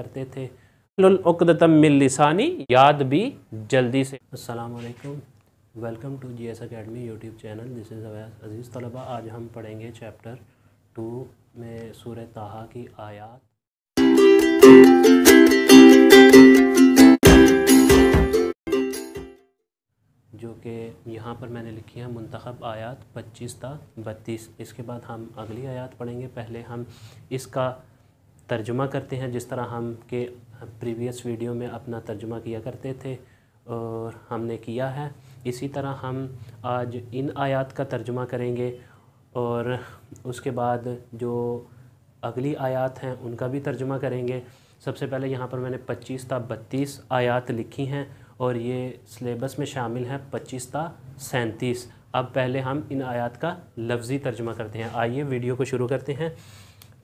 करते थे उकदतम मिल लिसानी याद भी जल्दी से अस्सलाम वालेकुम welcome to G S academy YouTube channel this is Awais Aziz तलबा आज हम पढ़ेंगे चैप्टर टू में सूर ताहा की आयात जो कि यहाँ पर मैंने लिखी है मंतखब आयात 25 था 32 इसके बाद हम अगली आयात पढ़ेंगे पहले हम इसका तर्जुमा करते हैं जिस तरह हम के प्रीवियस वीडियो में अपना तर्जुमा किया करते थे और हमने किया है इसी तरह हम आज इन आयात का तर्जुमा करेंगे और उसके बाद जो अगली आयात हैं उनका भी तर्जुमा करेंगे सबसे पहले यहाँ पर मैंने 25 ता 32 आयात लिखी हैं और ये सिलेबस में शामिल हैं 25 ता सैंतीस अब पहले हम इन आयात का लफ्ज़ी तर्जुमा करते हैं आइए वीडियो को शुरू करते हैं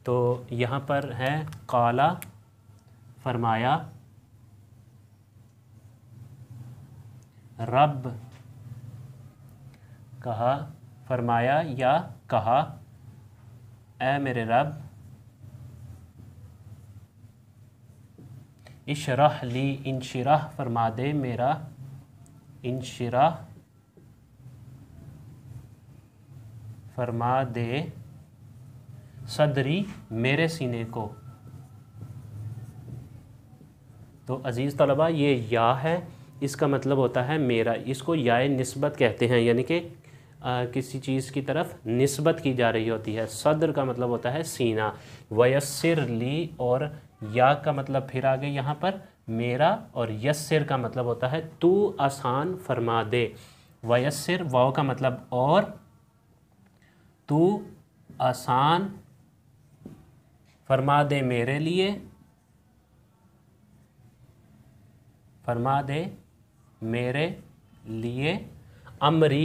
तो यहाँ पर है काला फरमाया रब कहा फरमाया या कहा ए मेरे रब इशरह ली इन शराह फरमा दे मेरा इन शराह फरमा दे सदरी मेरे सीने को तो अज़ीज़ तलबा ये या है इसका मतलब होता है मेरा इसको या नस्बत कहते हैं यानी कि किसी चीज़ की तरफ नस्बत की जा रही होती है सदर का मतलब होता है सीना वयसर ली और या का मतलब फिर आ गए यहाँ पर मेरा और यसर का मतलब होता है तू आसान फरमा दे वयसर वाओ का मतलब और तू आसान फरमा दे मेरे लिए फरमा दे मेरे लिए अमरी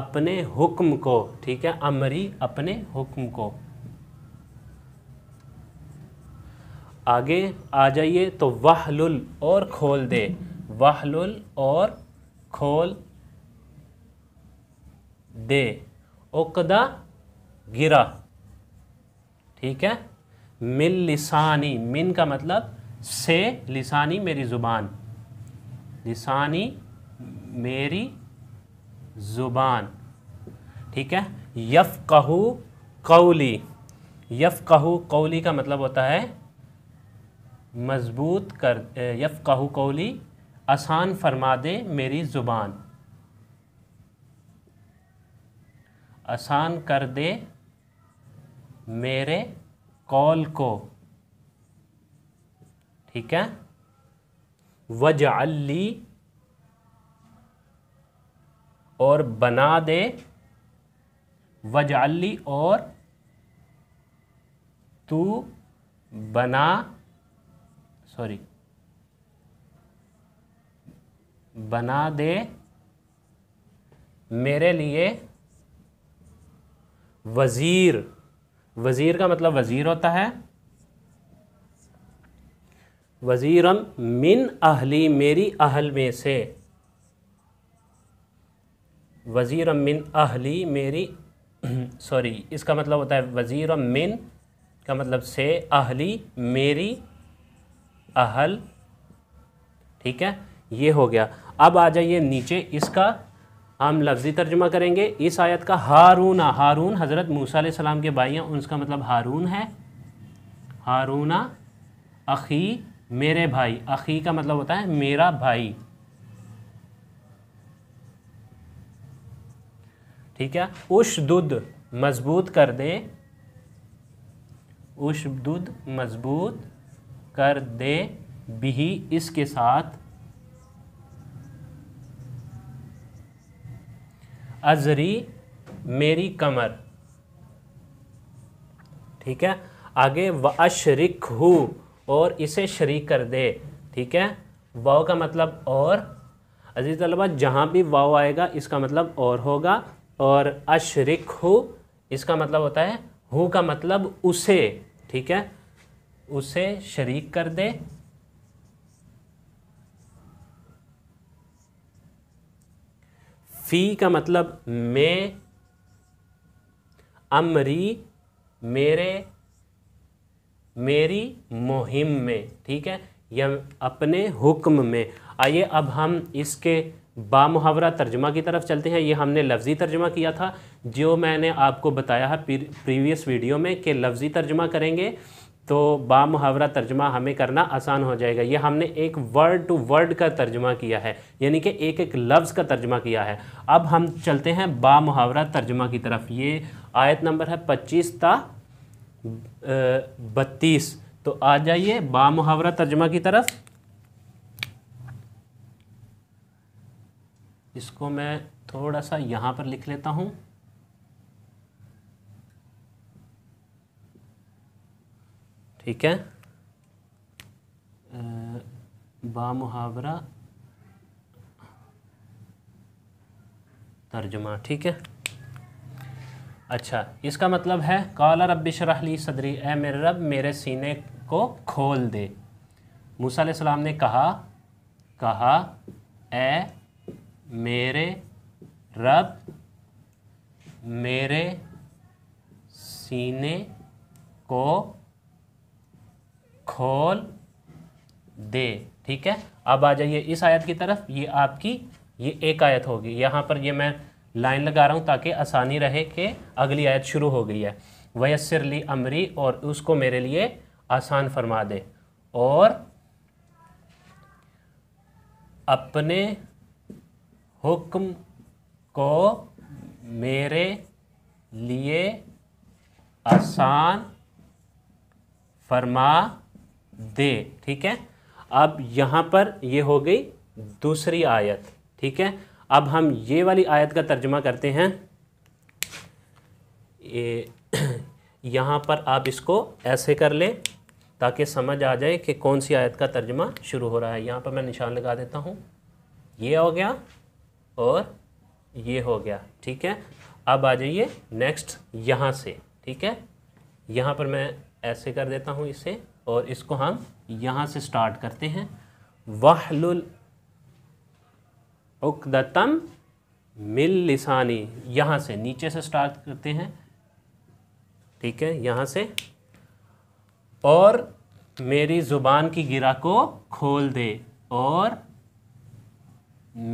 अपने हुक्म को ठीक है अमरी अपने हुक्म को आगे आ जाइए तो वाहलुल और खोल दे वाहलुल और खोल दे उकदा गिरा ठीक है मिल लिसानी मिन का मतलब से लिसानी मेरी ज़ुबान लिसानी मेरी ज़ुबान ठीक है यफ़ कहू कौली यफ़ कहू कौली का मतलब होता है मजबूत कर यफ़ कहू कौली आसान फरमा दे मेरी ज़ुबान आसान कर दे मेरे कॉल को ठीक है वज अली और बना दे वज अली और तू बना सॉरी बना दे मेरे लिए वज़ीर वज़ीर का मतलब वज़ीर होता है वज़ीरन मिन अहली मेरी अहल में से वज़ीर मिन अहली मेरी सॉरी इसका मतलब होता है वज़ीर मिन का मतलब से अहली मेरी अहल ठीक है ये हो गया अब आ जाइए नीचे इसका हम लफ्ज़ी तर्जुमा करेंगे इस आयत का हारूना हारून हज़रत मूसा सलाम के भाई हैं उनका मतलब हारून है हारूना अखी मेरे भाई अखी का मतलब होता है मेरा भाई ठीक है उश दुद मजबूत कर दे उश दुद मजबूत कर दे बिही इसके साथ अजरी मेरी कमर ठीक है आगे व अशरिक हु और इसे शरीक कर दे ठीक है वाओ का मतलब और अजीज़ तलबा जहाँ भी वाओ आएगा इसका मतलब और होगा और अशरिक हु इसका मतलब होता है हु का मतलब उसे ठीक है उसे शरीक कर दे फ़ी का मतलब मैं अमरी मेरे मेरी मुहिम में ठीक है या अपने हुक्म में आइए अब हम इसके बा मुहावरा तर्जमा की तरफ चलते हैं ये हमने लफ्ज़ी तर्जमा किया था जो मैंने आपको बताया है प्रीवियस वीडियो में कि लफ्ज़ी तर्जमा करेंगे तो बा मुहावरा तर्जमा हमें करना आसान हो जाएगा ये हमने एक वर्ड टू वर्ड का तर्जमा किया है यानी कि एक एक लफ्ज़ का तर्जमा किया है अब हम चलते हैं बा मुहावरा तर्जमा की तरफ ये आयत नंबर है पच्चीस ता बत्तीस तो आ जाइए बा मुहावरा तर्जमा की तरफ इसको मैं थोड़ा सा यहाँ पर लिख लेता हूँ ठीक है बा मुहावरा तर्जुमा ठीक है अच्छा इसका मतलब है कॉलर रब सदरी ए मेरे रब मेरे सीने को खोल दे मूसा सलाम ने कहा कहा ए मेरे रब मेरे सीने को खोल दे ठीक है अब आ जाइए इस आयत की तरफ ये आपकी ये एक आयत होगी यहाँ पर ये मैं लाइन लगा रहा हूँ ताकि आसानी रहे कि अगली आयत शुरू हो गई है वयसर ली अमरी और उसको मेरे लिए आसान फरमा दे और अपने हुक्म को मेरे लिए आसान फरमा दे ठीक है अब यहाँ पर ये हो गई दूसरी आयत ठीक है अब हम ये वाली आयत का तर्जमा करते हैं ये यहाँ पर आप इसको ऐसे कर लें ताकि समझ आ जाए कि कौन सी आयत का तर्जमा शुरू हो रहा है यहाँ पर मैं निशान लगा देता हूँ ये हो गया और ये हो गया ठीक है अब आ जाइए नेक्स्ट यहाँ से ठीक है यहाँ पर मैं ऐसे कर देता हूँ इसे और इसको हम यहाँ से स्टार्ट करते हैं वाहलुल उकदतम मिल लिसानी यहाँ से नीचे से स्टार्ट करते हैं ठीक है यहाँ से और मेरी ज़ुबान की गिरा को खोल दे और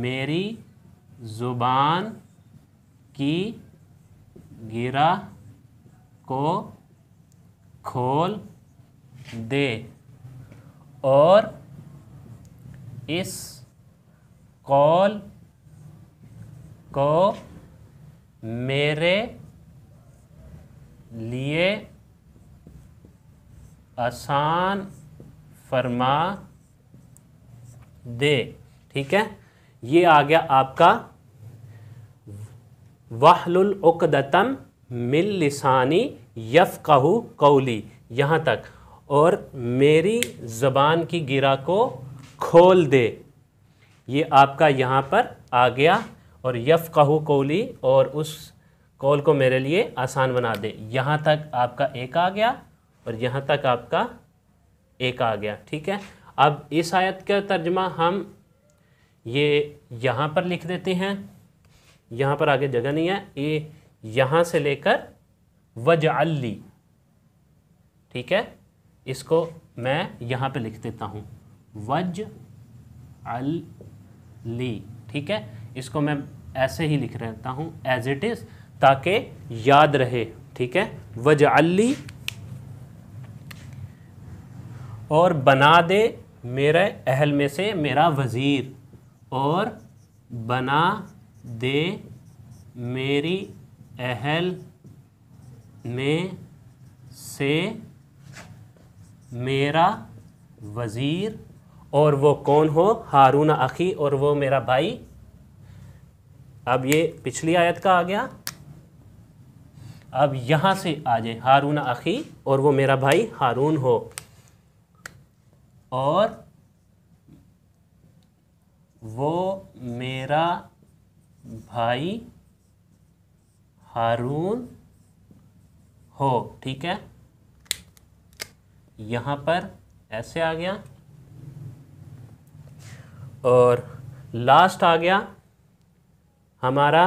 मेरी ज़ुबान की गिरा को खोल दे और इस कॉल को मेरे लिए आसान फरमा दे ठीक है ये आ गया आपका वाहलुल उकदतम मिल लिसानी यफ़ कहू कौली यहाँ तक और मेरी ज़बान की गिरा को खोल दे ये आपका यहाँ पर आ गया और यफ़ कहू कोली और उस कौल को मेरे लिए आसान बना दे यहाँ तक आपका एक आ गया और यहाँ तक आपका एक आ गया ठीक है अब इस आयत का तर्जमा हम ये यहाँ पर लिख देते हैं यहाँ पर आगे जगह नहीं है ये यहाँ से लेकर वज अली ठीक है इसको मैं यहाँ पे लिख देता हूँ वज अल ली ठीक है इसको मैं ऐसे ही लिख रहता हूँ एज इट इज़ ताकि याद रहे ठीक है वज अली और बना दे मेरे अहल में से मेरा वज़ीर और बना दे मेरी अहल में से मेरा वज़ीर और वो कौन हो हारून अखी और वो मेरा भाई अब ये पिछली आयत का आ गया अब यहाँ से आ जाए हारून अखी और वो मेरा भाई हारून हो और वो मेरा भाई हारून हो ठीक है यहाँ पर ऐसे आ गया और लास्ट आ गया हमारा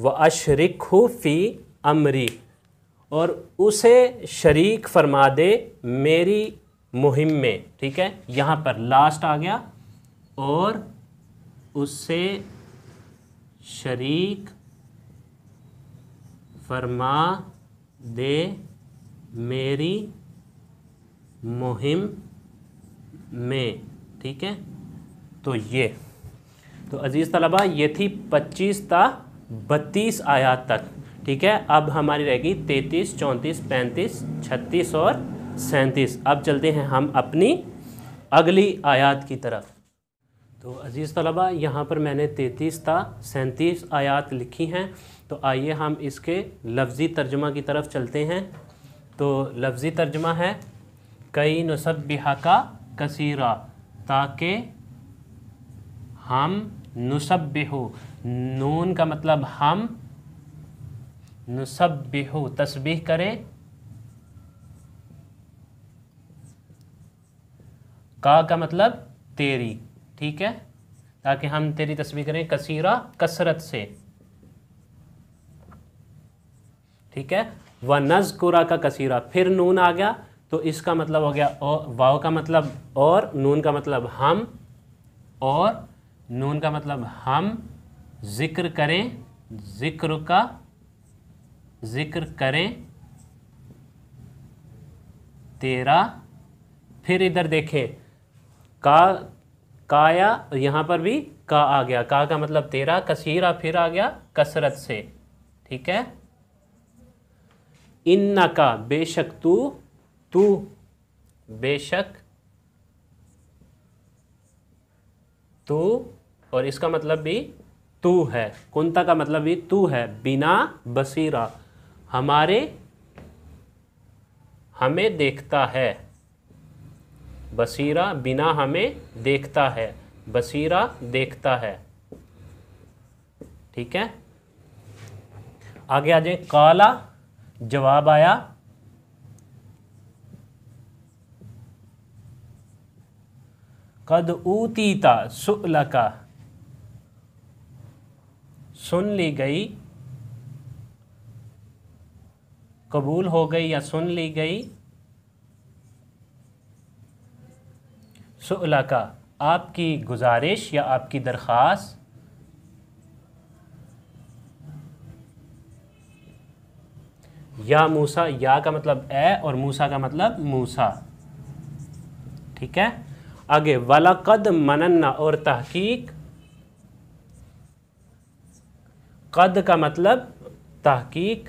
व अशरक फ़ी अमरी और उसे शरीक फरमा दे मेरी मुहिम में ठीक है यहाँ पर लास्ट आ गया और उसे शरीक फरमा दे मेरी मुहिम में ठीक है तो ये तो अज़ीज़ तलबा ये थी पच्चीस ता बत्तीस आयात तक ठीक है अब हमारी रहेगी तैंतीस चौंतीस पैंतीस छत्तीस और सैंतीस अब चलते हैं हम अपनी अगली आयात की तरफ तो अज़ीज़ तलबा यहाँ पर मैंने तैंतीस ता सैंतीस आयात लिखी हैं तो आइए हम इसके लफ्ज़ी तर्जमा की तरफ चलते हैं तो लफ्ज़ी तर्जमा है कई नुसबिहा का कसीरा ताकि हम नुसबिहु नून का मतलब हम नुसबिहु तस्बीह करें का का मतलब तेरी ठीक है ताकि हम तेरी तस्वीर करें कसीरा कसरत से ठीक है व नजकुरा का कसीरा फिर नून आ गया तो इसका मतलब हो गया और वाव का मतलब और नून का मतलब हम और नून का मतलब हम ज़िक्र करें ज़िक्र का ज़िक्र करें तेरा फिर इधर देखें का काया यहाँ पर भी का आ गया का का मतलब तेरा कसीरा फिर आ गया कसरत से ठीक है इन्ना का बेशक तू तू बेशक तू और इसका मतलब भी तू है कुंता का मतलब भी तू है बिना बसीरा हमारे हमें देखता है बसीरा बिना हमें देखता है बसीरा देखता है ठीक है आगे आ जाए काला जवाब आया कद ऊतीता सुलका सुन ली गई कबूल हो गई या सुन ली गई सुलका आपकी गुजारिश या आपकी दरख्वास्त या मूसा या का मतलब ए और मूसा का मतलब मूसा ठीक है आगे वाला कद मनन्ना और तहकीक कद का मतलब तहकीक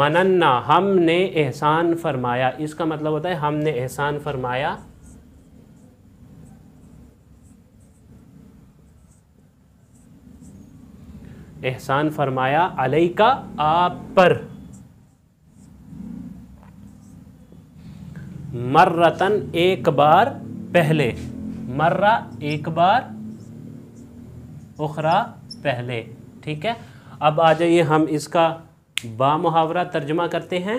मनन्ना हमने एहसान फरमाया इसका मतलब होता है हमने एहसान फरमाया एहसान फरमाया अलई का आप पर मर्रतन एक बार पहले मर्रा एक बार उखरा पहले ठीक है अब आ जाइए हम इसका बा मुहावरा तर्जमा करते हैं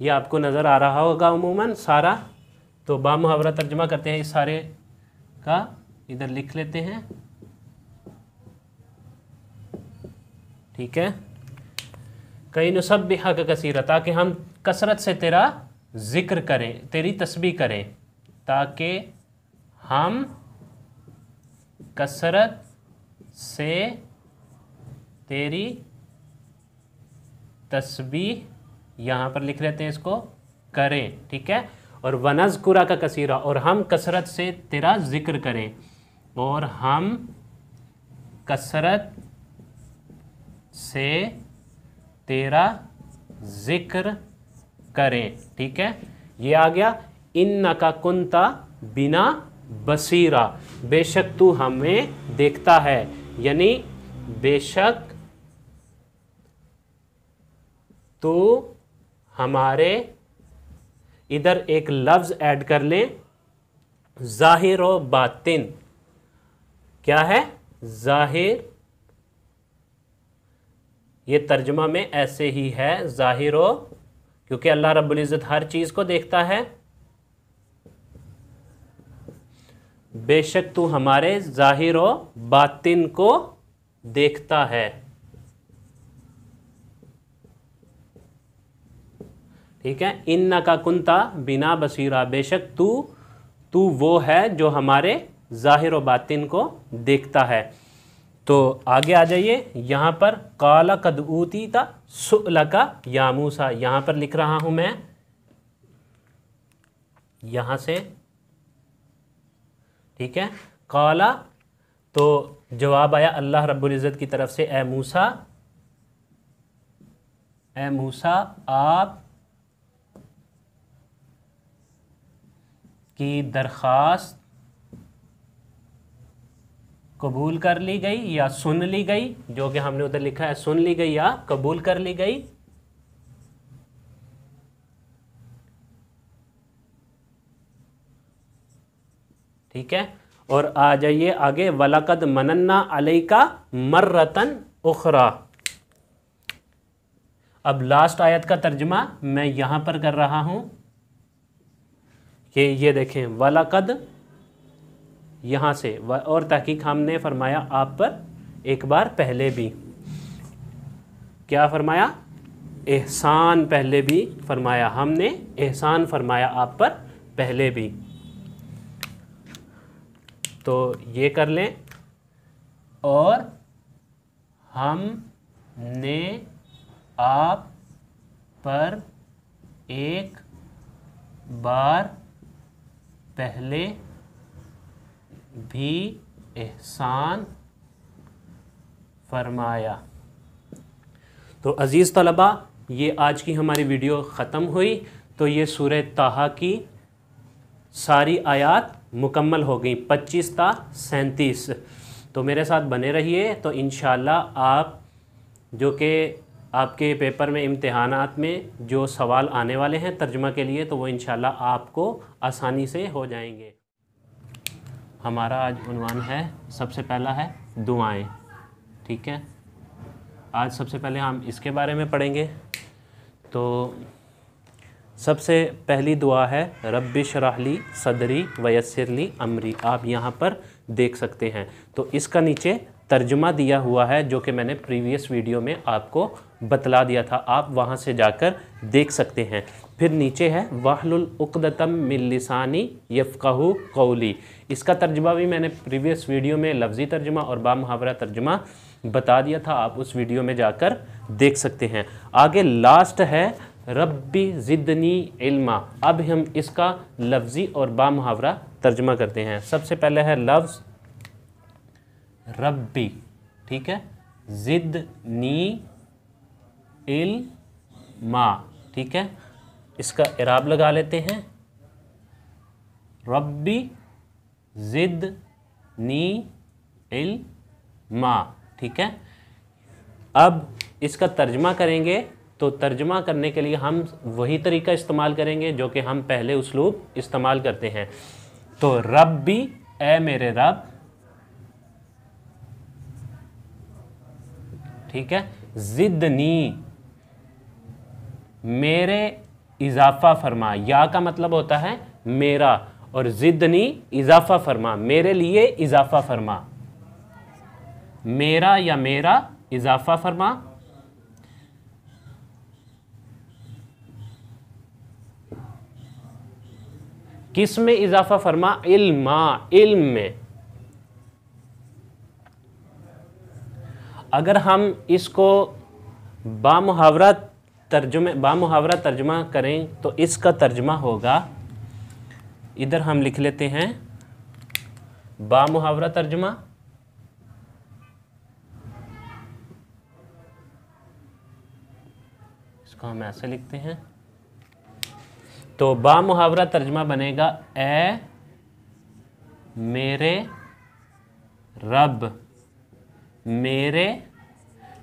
ये आपको नज़र आ रहा होगा अमूमन सारा तो बा मुहावरा तर्जमा करते हैं इस सारे का इधर लिख लेते हैं ठीक है कई नुसब भी हक कसीरा ताकि हम कसरत से तेरा ज़िक्र करें तेरी तस्बी करें ताकि हम कसरत से तेरी तस्बी यहाँ पर लिख लेते हैं इसको करें ठीक है और वनज कुरा का कसीरा और हम कसरत से तेरा ज़िक्र करें और हम कसरत से तेरा ज़िक्र करें ठीक है ये आ गया इन का कुंता बिना बसीरा बेशक तू हमें देखता है यानी बेशक तू हमारे इधर एक लफ्ज़ ऐड कर लें ज़ाहिर व बातिन क्या है ज़ाहिर ये तर्जमा में ऐसे ही है ज़ाहिर क्योंकि अल्लाह इज़्ज़त हर चीज़ को देखता है बेशक तू हमारे ज़ाहिर व बातिन को देखता है ठीक है इन का कुंता बिना बसीरा बेशक तू तू वो है जो हमारे ज़ाहिर व बातिन को देखता है तो आगे आ जाइए यहाँ पर काला कदऊती था सुलका यामूसा यहाँ पर लिख रहा हूँ मैं यहाँ से ठीक है काला तो जवाब आया अल्लाह इज़्ज़त की तरफ से ए मूसा ए मूसा आप की दरख्वास्त कबूल कर ली गई या सुन ली गई जो कि हमने उधर लिखा है सुन ली गई या कबूल कर ली गई ठीक है और आ जाइए आगे वलकद मनन्ना अलई का मर रतन उखरा अब लास्ट आयत का तर्जमा मैं यहां पर कर रहा हूं कि ये देखें वलकद यहाँ से और तहकीक हमने फरमाया आप पर एक बार पहले भी क्या फरमाया एहसान पहले भी फरमाया हमने एहसान फरमाया आप पर पहले भी तो ये कर लें और हम ने आप पर एक बार पहले भी एहसान फरमाया तो अज़ीज़ तलबा ये आज की हमारी वीडियो ख़त्म हुई तो ये सूर ताहा की सारी आयात मुकम्मल हो गई पच्चीस ता सैंतीस तो मेरे साथ बने रहिए तो इन आप जो कि आपके पेपर में इम्तहान में जो सवाल आने वाले हैं तर्जमा के लिए तो वो इन आपको आसानी से हो जाएंगे हमारा आज उनवान है सबसे पहला है दुआएं ठीक है आज सबसे पहले हम इसके बारे में पढ़ेंगे तो सबसे पहली दुआ है रब्बी शराहली सदरी वयसरली अमरी आप यहाँ पर देख सकते हैं तो इसका नीचे तर्जुमा दिया हुआ है जो कि मैंने प्रीवियस वीडियो में आपको बतला दिया था आप वहाँ से जाकर देख सकते हैं फिर नीचे है वाहलुल मिलसानी यफ़ाहू कौली इसका तर्जमा भी मैंने प्रीवियस वीडियो में लफ्ज़ी तर्जमा और बा मुहावरा तर्जमा बता दिया था आप उस वीडियो में जाकर देख सकते हैं आगे लास्ट है रब्बी ज़िदनी इल्मा अब हम इसका लफ्ज़ी और बा मुहावरा तर्जमा करते हैं सबसे पहले है लफ्ज़ रब्बी ठीक है ज़िदनी इल्मा ठीक है इसका इराब लगा लेते हैं रब्बी ज़िद नी इल मा ठीक है अब इसका तर्जमा करेंगे तो तर्जमा करने के लिए हम वही तरीका इस्तेमाल करेंगे जो कि हम पहले उसलूब इस्तेमाल करते हैं तो रब्बी ए मेरे रब ठीक है जिद नी मेरे इजाफा फरमा या का मतलब होता है मेरा और ज़िदनी इजाफा फरमा मेरे लिए इजाफा फरमा मेरा या मेरा इजाफा फरमा किस में इजाफा फरमा इल्मा इल्म में अगर हम इसको बामहावरत तर्जुमे बा मुहावरा तर्जुमा करें तो इसका तर्जुमा होगा इधर हम लिख लेते हैं बा मुहावरा तर्जुमा इसको हम ऐसे लिखते हैं तो बा मुहावरा तर्जमा बनेगा ए मेरे रब मेरे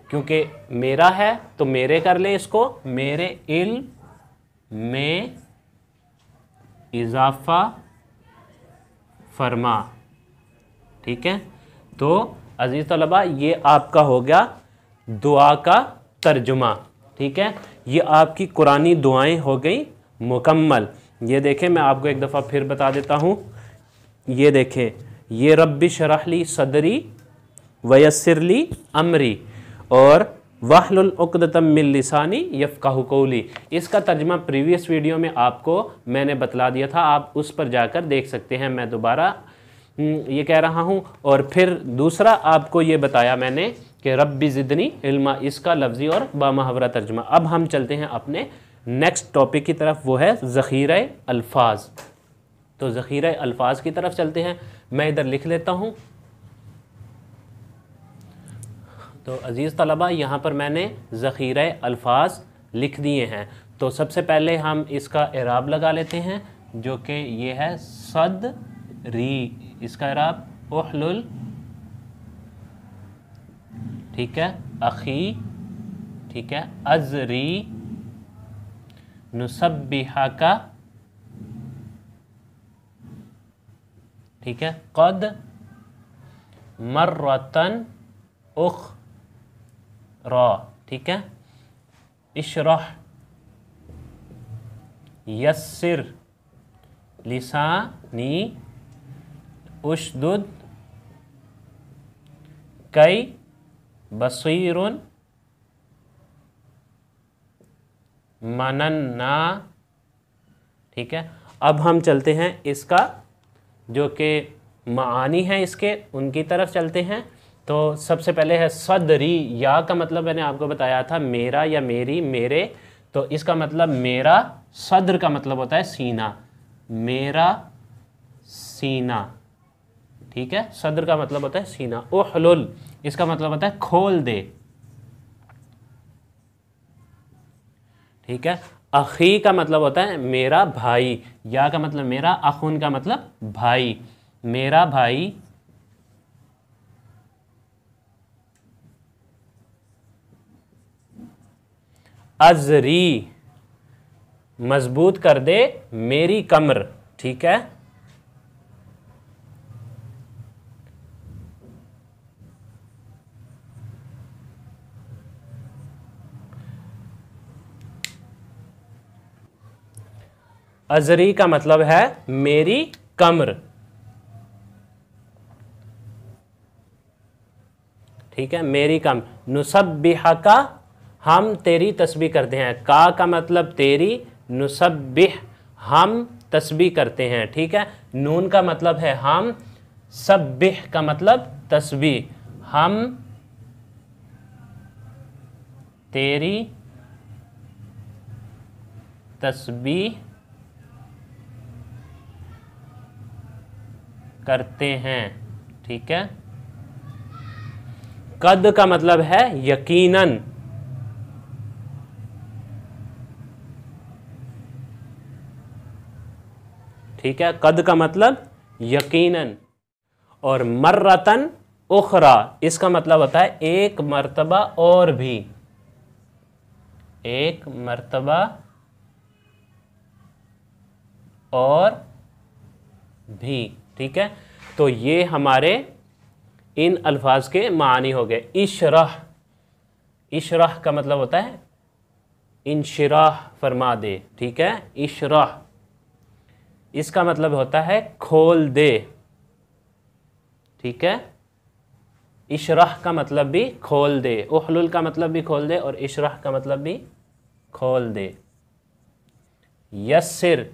क्योंकि मेरा है तो मेरे कर ले इसको मेरे इल में इजाफा फरमा ठीक है तो अज़ीज़ तलबा ये आपका हो गया दुआ का तर्जुमा ठीक है ये आपकी कुरानी दुआएं हो गई मुकम्मल ये देखें मैं आपको एक दफ़ा फिर बता देता हूँ ये देखें ये रब्बी शराहली सदरी वयसरली अमरी और वाहलतम यफ़ यफ़ाह कोली इसका तर्जमा प्रीवियस वीडियो में आपको मैंने बतला दिया था आप उस पर जाकर देख सकते हैं मैं दोबारा हम्म, ये कह रहा हूँ और फिर दूसरा आपको ये बताया मैंने कि रब्बी ज़िदनी इल्मा इसका लफ्ज़ी और बामहावरा तर्जमा अब हम चलते हैं अपने नेक्स्ट टॉपिक की तरफ वो है ज़ख़ीरा अल्फाज तो ज़ख़ीरा अल्फाज की तरफ चलते हैं मैं इधर लिख लेता हूँ तो अज़ीज़ तलबा यहाँ पर मैंने ज़ख़ीर अल्फाज लिख दिए हैं तो सबसे पहले हम इसका एराब लगा लेते हैं जो कि ये है सद री इसका एराब ओहल ठीक है अखी ठीक है अजरी नुसबिहा का ठीक है कद मर्रतन उख रॉ ठीक है इशरह यस्सिर नी उशदुद कई बसर मनन्ना ठीक है अब हम चलते हैं इसका जो कि मानी है इसके उनकी तरफ चलते हैं तो सबसे पहले है सदरी या का मतलब मैंने आपको बताया था मेरा या मेरी मेरे तो इसका मतलब मेरा सदर का मतलब होता है सीना मेरा सीना ठीक है सदर का मतलब होता है सीना ओहलुल इसका मतलब होता है खोल दे ठीक है अखी का मतलब होता है मेरा भाई या का मतलब मेरा अखुन का मतलब भाई मेरा भाई अजरी मजबूत कर दे मेरी कमर ठीक है अजरी का मतलब है मेरी कमर ठीक है मेरी कमर नुसबिहा का हम तेरी तस्बी करते हैं का का मतलब तेरी नुसबिह हम तस्बी करते हैं ठीक है नून का मतलब है हम सब का मतलब तस्बी हम तेरी तस्बी करते हैं ठीक है कद का मतलब है यकीनन ठीक है कद का मतलब यकीनन और मर्रतन उखरा इसका मतलब होता है एक मर्तबा और भी एक मर्तबा और भी ठीक है तो ये हमारे इन अल्फाज के मानी हो गए इशरह इशरह का मतलब होता है इनशराह फरमा दे ठीक है इशरह इसका मतलब होता है खोल दे ठीक है इशराह का मतलब भी खोल दे उहलुल का मतलब भी खोल दे और इशरह का मतलब भी खोल दे यसर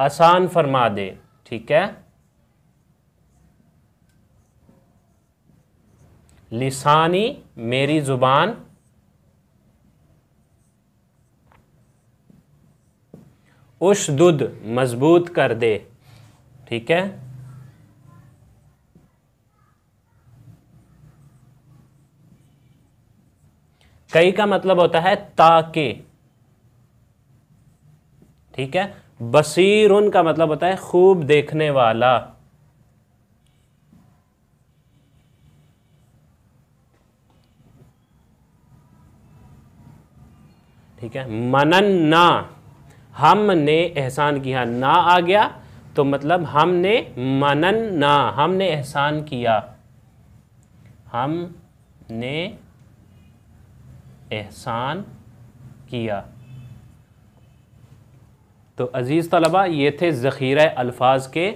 आसान फरमा दे ठीक है लिसानी मेरी ज़ुबान उस दुद मजबूत कर दे ठीक है कई का मतलब होता है ताके ठीक है बसीर उनका मतलब होता है खूब देखने वाला ठीक है मनन ना हमने एहसान किया ना आ गया तो मतलब हमने मनन ना हमने एहसान किया हम ने एहसान किया तो अज़ीज़ तलबा ये थे ज़ख़ीरा अल्फाज के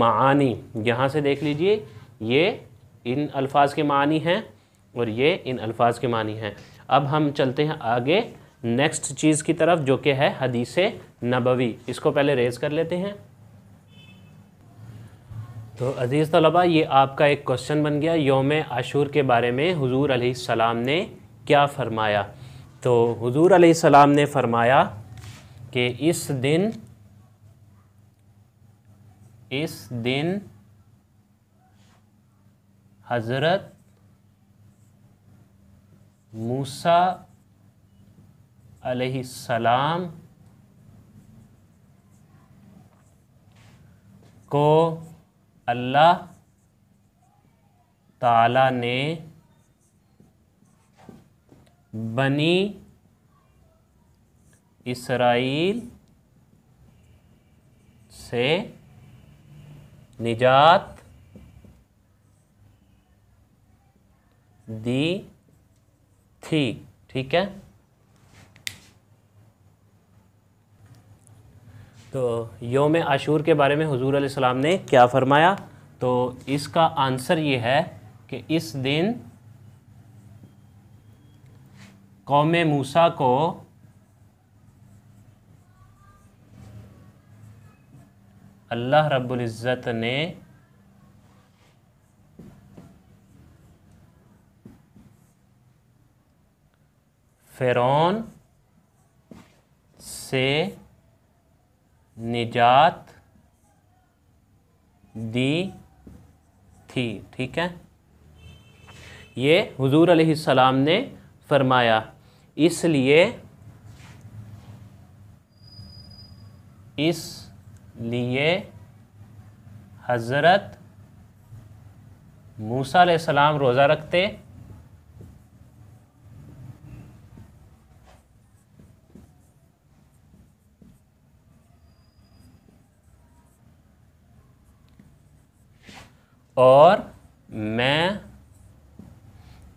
मानी यहाँ से देख लीजिए ये इन अल्फाज के मानी हैं और ये इन अल्फाज के मानी हैं अब हम चलते हैं आगे नेक्स्ट चीज़ की तरफ जो कि है हदीस नबवी इसको पहले रेज कर लेते हैं तो अजीज़ तलबा ये आपका एक क्वेश्चन बन गया योम आशूर के बारे में हुजूर सलाम ने क्या फ़रमाया तो हुजूर सलाम ने फ़रमाया कि इस दिन इस दिन हज़रत मूसा सलाम को अल्लाह ताला ने बनी इसराइल से निजात दी थी ठीक है तो योम आशूर के बारे में हजूर सलाम ने क्या फ़रमाया तो इसका आंसर ये है कि इस दिन कौम मूसा को अल्लाह रब्बुल ने फ़िरौन से निजात दी थी ठीक है ये हजूर सलाम ने फरमाया इसलिए लिए हज़रत मूसा सलाम रोज़ा रखते और मैं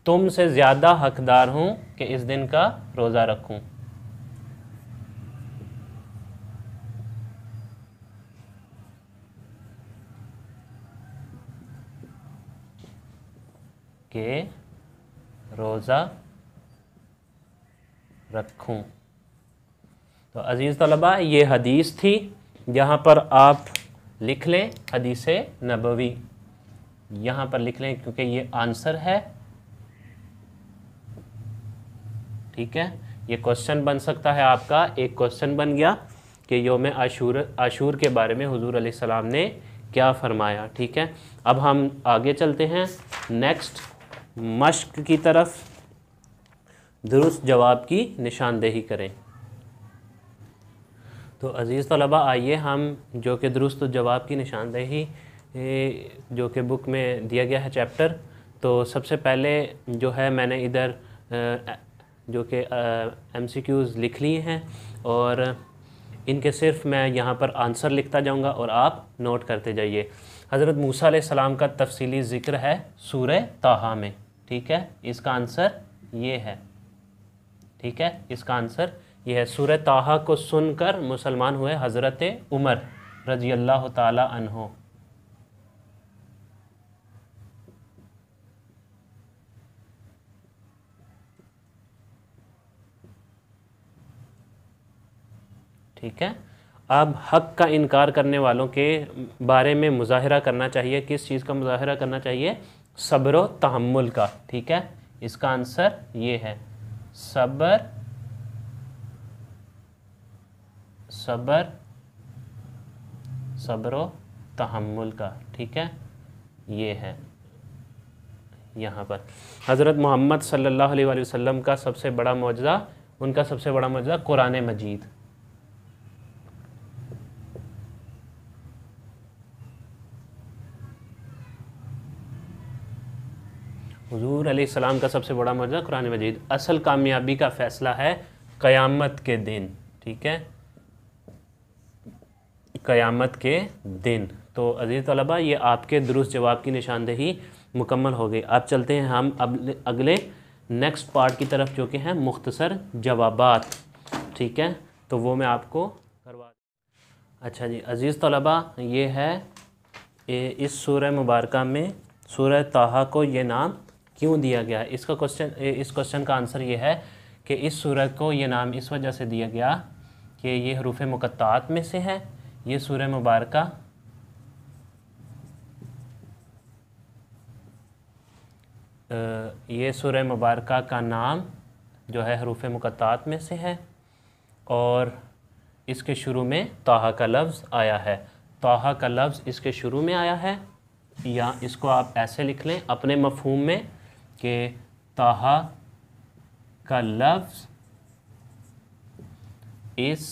तुमसे ज़्यादा हकदार हूँ कि इस दिन का रोज़ा रखूँ के रोज़ा रखूं तो अज़ीज़ तलबा ये हदीस थी जहाँ पर आप लिख लें हदीस नबवी यहां पर लिख लें क्योंकि ये आंसर है ठीक है ये क्वेश्चन बन सकता है आपका एक क्वेश्चन बन गया कि योम आशूर आशूर के बारे में हजूर सलाम ने क्या फरमाया ठीक है अब हम आगे चलते हैं नेक्स्ट मश्क की तरफ दुरुस्त जवाब की निशानदेही करें तो अज़ीज़ तलबा आइए हम जो कि दुरुस्त जवाब की निशानदेही जो कि बुक में दिया गया है चैप्टर तो सबसे पहले जो है मैंने इधर जो कि एम सी क्यूज़ लिख लिए हैं और इनके सिर्फ मैं यहाँ पर आंसर लिखता जाऊँगा और आप नोट करते जाइए हज़रत मूसा सलाम का तफसीली ज़िक्र है सूर ताहा में ठीक है इसका आंसर ये है ठीक है इसका आंसर ये है सूर ताहा को सुनकर मुसलमान हुए हज़रत उमर रजी अल्लाह तहों ठीक है अब हक का इनकार करने वालों के बारे में मुजाहरा करना चाहिए किस चीज़ का मुजाहरा करना चाहिए सब्र तहमुल का ठीक है इसका आंसर ये है सब्र सब्र सब्र तहमुल का ठीक है ये है यहाँ पर हज़रत मोहम्मद सल्लल्लाहु अलैहि वसल्लम का सबसे बड़ा मुआजा उनका सबसे बड़ा मौज़ा कुरान मजीद हजूर सलाम का सबसे बड़ा मर्जा कुरान मजीद असल कामयाबी का फ़ैसला है क़यामत के दिन ठीक है क़यामत के दिन तो अजीज़ तलबा ये आपके दुरुस्त जवाब की निशानदेही मुकम्मल हो गई अब चलते हैं हम अब अगले नेक्स्ट पार्ट की तरफ जो कि हैं मुख्तसर जवाब ठीक है तो वो मैं आपको करवा अच्छा जी अज़ीज़ तलबा ये है ए, इस शुर मुबारक में सूर ताहा को ये नाम क्यों दिया गया इसका क्वेश्चन इस क्वेश्चन का आंसर ये है कि इस सूरज को ये नाम इस वजह से दिया गया कि ये हरूफ मुकत्तात में से है ये सूर मुबारक ये सूर मुबारक का नाम जो है हरूफ मुकत्तात में से है और इसके शुरू में ताहा का लफ्ज़ आया है ताहा का लफ्ज़ इसके शुरू में आया है या इसको आप ऐसे लिख लें अपने मफहम में के तहा का लफ्ज़ इस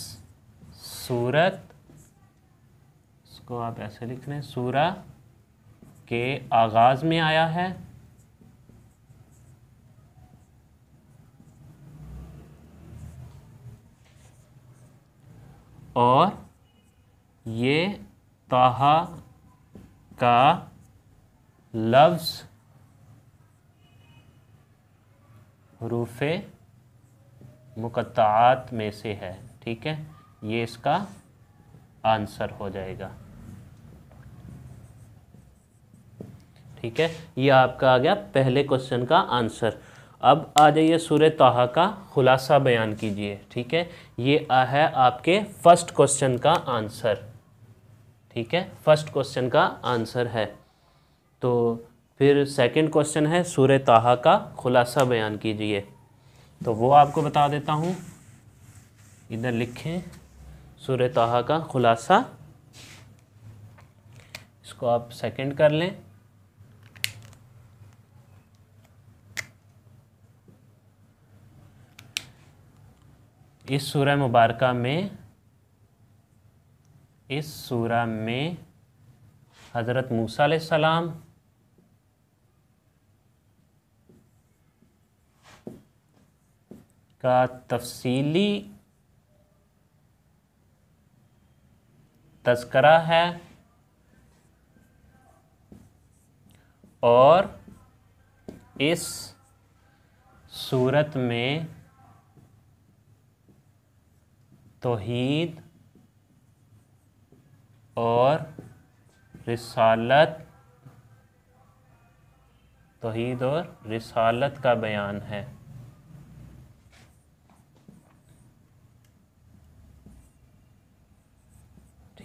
सूरत इसको आप ऐसे लिख लें सूरा के आगाज़ में आया है और ये ताहा का लफ्ज़ हरूफ मुकत्त में से है ठीक है ये इसका आंसर हो जाएगा ठीक है ये आपका आ गया पहले क्वेश्चन का आंसर अब आ जाइए सूर्य तोहा का खुलासा बयान कीजिए ठीक है ये आ है आपके फर्स्ट क्वेश्चन का आंसर ठीक है फर्स्ट क्वेश्चन का आंसर है तो फिर सेकंड क्वेश्चन है सूर्य ताहा का खुलासा बयान कीजिए तो वो आपको बता देता हूँ इधर लिखें सूर्य ताहा का खुलासा इसको आप सेकंड कर लें इस सूर्य मुबारक में इस सूरा में हज़रत मूसा सलाम का तफसीली तस्करा है और इस सूरत में तोहीद और रिसालत तोहीद और रिसालत का बयान है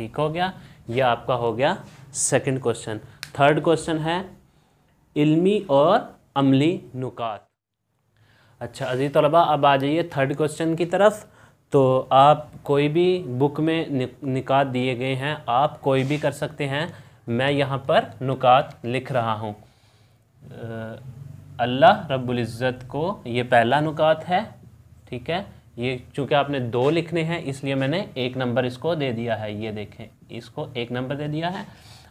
ठीक हो गया यह आपका हो गया सेकंड क्वेश्चन थर्ड क्वेश्चन है इल्मी और अमली नुकात अच्छा अजी तलबा अब आ जाइए थर्ड क्वेश्चन की तरफ तो आप कोई भी बुक में निकात दिए गए हैं आप कोई भी कर सकते हैं मैं यहाँ पर नुकात लिख रहा हूँ अल्लाह रब्बुल इज़्ज़त को ये पहला नुकात है ठीक है ये चूँकि आपने दो लिखने हैं इसलिए मैंने एक नंबर इसको दे दिया है ये देखें इसको एक नंबर दे दिया है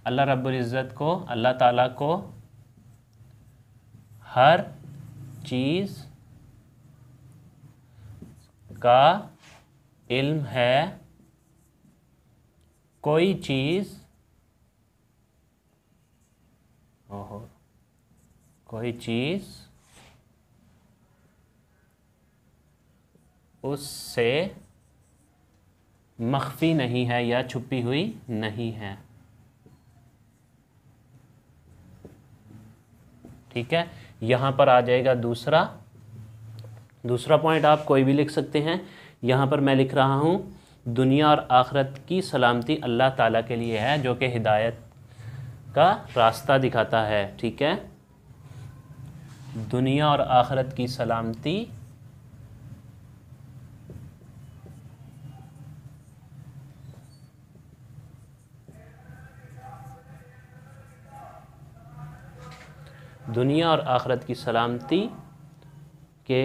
अल्लाह रब्ज़त को अल्लाह ताला को हर चीज़ का इल्म है कोई चीज़ ओहो कोई चीज़ उससे मख्फी नहीं है या छुपी हुई नहीं है ठीक है यहाँ पर आ जाएगा दूसरा दूसरा पॉइंट आप कोई भी लिख सकते हैं यहाँ पर मैं लिख रहा हूँ दुनिया और आखरत की सलामती अल्लाह ताला के लिए है जो कि हिदायत का रास्ता दिखाता है ठीक है दुनिया और आखरत की सलामती दुनिया और आखरत की सलामती के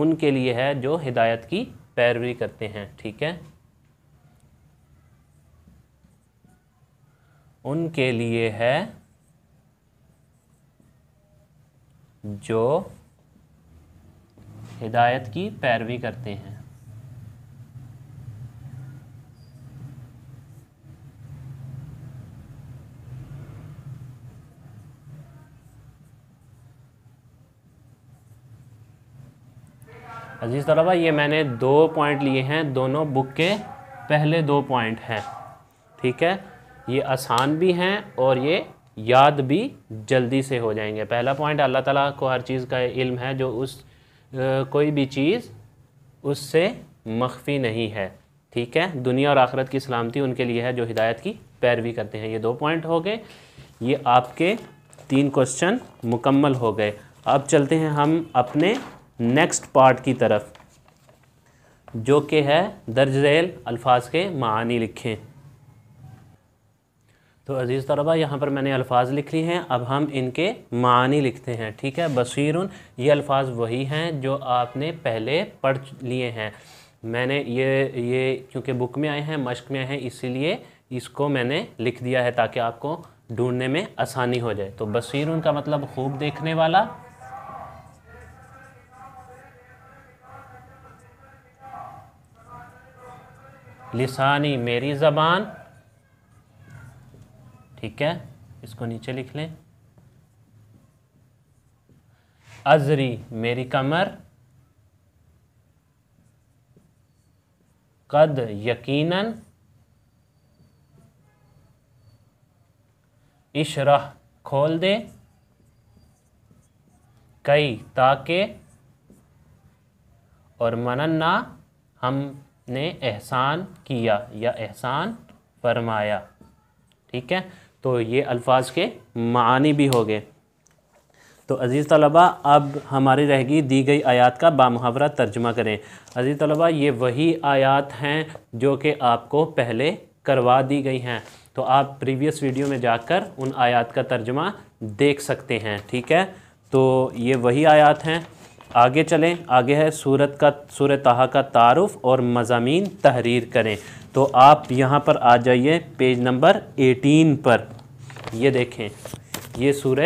उनके लिए है जो हिदायत की पैरवी करते हैं ठीक है उनके लिए है जो हिदायत की पैरवी करते हैं अजीज़ तलबा ये मैंने दो पॉइंट लिए हैं दोनों बुक के पहले दो पॉइंट हैं ठीक है ये आसान भी हैं और ये याद भी जल्दी से हो जाएंगे पहला पॉइंट अल्लाह ताला को हर चीज़ का इल्म है जो उस कोई भी चीज़ उससे मख्फी नहीं है ठीक है दुनिया और आखरत की सलामती उनके लिए है जो हिदायत की पैरवी करते हैं ये दो पॉइंट हो गए ये आपके तीन क्वेश्चन मुकम्मल हो गए अब चलते हैं हम अपने नेक्स्ट पार्ट की तरफ जो कि है दर्ज झेल अल्फाज के मानी लिखें तो अज़ीज़ तरबा यहाँ पर मैंने अल्फाज लिख लिए हैं अब हम इनके मानी लिखते हैं ठीक है बशीर ये अल्फाज वही हैं जो आपने पहले पढ़ लिए हैं मैंने ये ये क्योंकि बुक में आए हैं मश्क में आए हैं इसीलिए इसको मैंने लिख दिया है ताकि आपको ढूंढने में आसानी हो जाए तो बशीर का मतलब खूब देखने वाला लिसानी मेरी ज़बान ठीक है इसको नीचे लिख लें अजरी मेरी कमर कद यकीनन इशरा खोल दे कई ताके और मनन्ना हम ने एहसान किया या एहसान फरमाया ठीक है तो ये अल्फाज के मानी भी हो गए तो अज़ीज़ तलबा अब हमारी रहेगी दी गई आयत का बामहावरा तर्जमा करें अज़ीज़ तलबा ये वही आयत हैं जो कि आपको पहले करवा दी गई हैं तो आप प्रीवियस वीडियो में जाकर उन आयत का तर्जमा देख सकते हैं ठीक है तो ये वही आयत हैं आगे चलें आगे है सूरत का सूर तहा का तारफ़ और मजामी तहरीर करें तो आप यहाँ पर आ जाइए पेज नंबर एटीन पर ये देखें ये सूर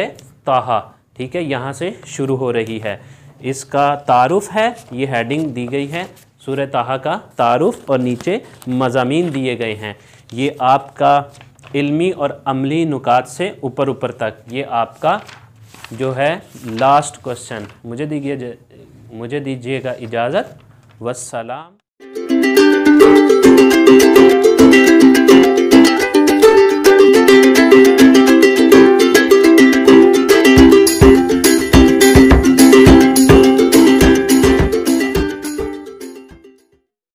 तहा ठीक है यहाँ से शुरू हो रही है इसका तारफ़ है ये हेडिंग दी गई है सूर तहा का तारफ़ और नीचे मजामी दिए गए हैं ये आपका इल्मी और अमली नुकात से ऊपर ऊपर तक ये आपका जो है लास्ट क्वेश्चन मुझे दीजिए मुझे दीजिएगा इजाज़त वसलाम